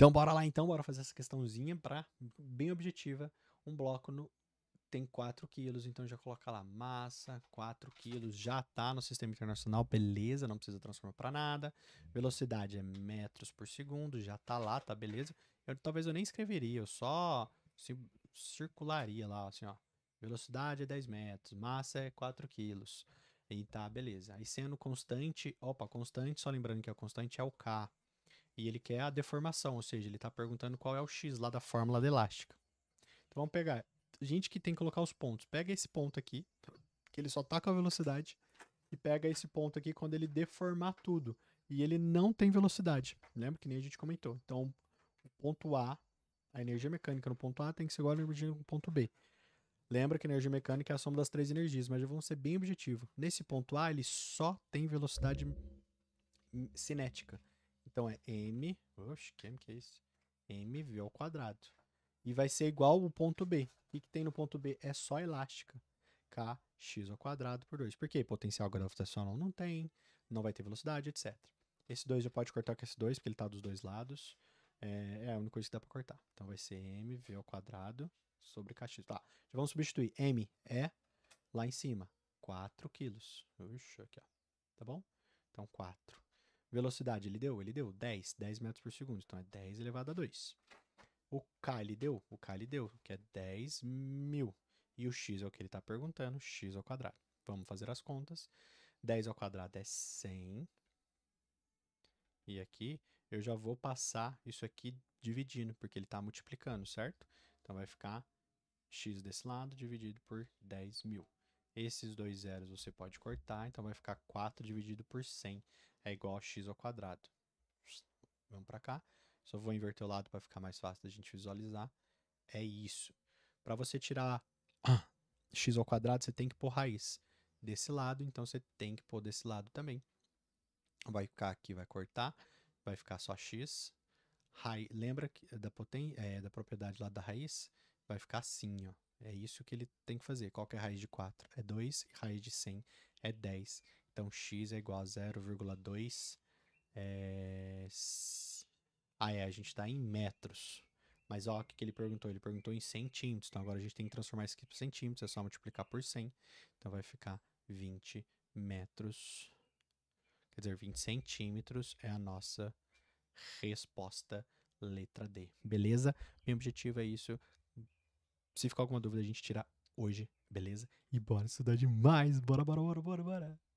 Então bora lá então, bora fazer essa questãozinha para bem objetiva, um bloco no, tem 4 quilos, então já coloca lá massa, 4 quilos, já tá no sistema internacional, beleza, não precisa transformar para nada. Velocidade é metros por segundo, já tá lá, tá beleza. Eu, talvez eu nem escreveria, eu só circularia lá, assim, ó. Velocidade é 10 metros, massa é 4 quilos. E tá, beleza. Aí sendo constante, opa, constante, só lembrando que a é constante é o K. E ele quer a deformação, ou seja, ele está perguntando qual é o x lá da fórmula da elástica. Então vamos pegar. Gente que tem que colocar os pontos. Pega esse ponto aqui, que ele só tá com a velocidade, e pega esse ponto aqui quando ele deformar tudo. E ele não tem velocidade. Lembra que nem a gente comentou. Então, o ponto A, a energia mecânica no ponto A tem que ser igual a energia no ponto B. Lembra que a energia mecânica é a soma das três energias, mas vamos ser bem objetivo. Nesse ponto A, ele só tem velocidade cinética. Então é m, oxe, que m que é isso? mv ao quadrado. E vai ser igual o ponto B. O que, que tem no ponto B? É só elástica. kx ao quadrado por 2. Por quê? Potencial gravitacional não tem, não vai ter velocidade, etc. Esse 2 já pode cortar com esse 2, porque ele está dos dois lados. É, é, a única coisa que dá para cortar. Então vai ser mv ao quadrado sobre kx. Tá, já vamos substituir. m é lá em cima, 4 quilos. Oxe, aqui, ó. Tá bom? Então, 4 Velocidade ele deu? Ele deu 10, 10 metros por segundo, então é 10 elevado a 2. O K ele deu? O K ele deu, que é 10 mil. E o X é o que ele está perguntando, X ao quadrado. Vamos fazer as contas. 10 ao quadrado é 100. E aqui eu já vou passar isso aqui dividindo, porque ele está multiplicando, certo? Então vai ficar x desse lado dividido por 10 mil. Esses dois zeros você pode cortar, então vai ficar 4 dividido por 100 é igual a x ao quadrado. Vamos para cá. Só vou inverter o lado para ficar mais fácil da gente visualizar. É isso. Para você tirar x ao quadrado, você tem que pôr raiz desse lado, então você tem que pôr desse lado também. Vai ficar aqui, vai cortar, vai ficar só x. Raiz, lembra eh, da, poten, é, da propriedade lá da raiz? Vai ficar assim, ó. É isso que ele tem que fazer. Qual que é a raiz de 4? É 2 raiz de 100 é 10. Então x é igual a 0,2. É... Ah, é, a gente está em metros. Mas ó, o que, que ele perguntou? Ele perguntou em centímetros. Então agora a gente tem que transformar isso aqui para centímetros. É só multiplicar por 100. Então vai ficar 20 metros. Quer dizer, 20 centímetros é a nossa resposta letra D. Beleza? Meu objetivo é isso. Se ficar alguma dúvida, a gente tira hoje, beleza? E bora estudar demais! Bora, bora, bora, bora, bora!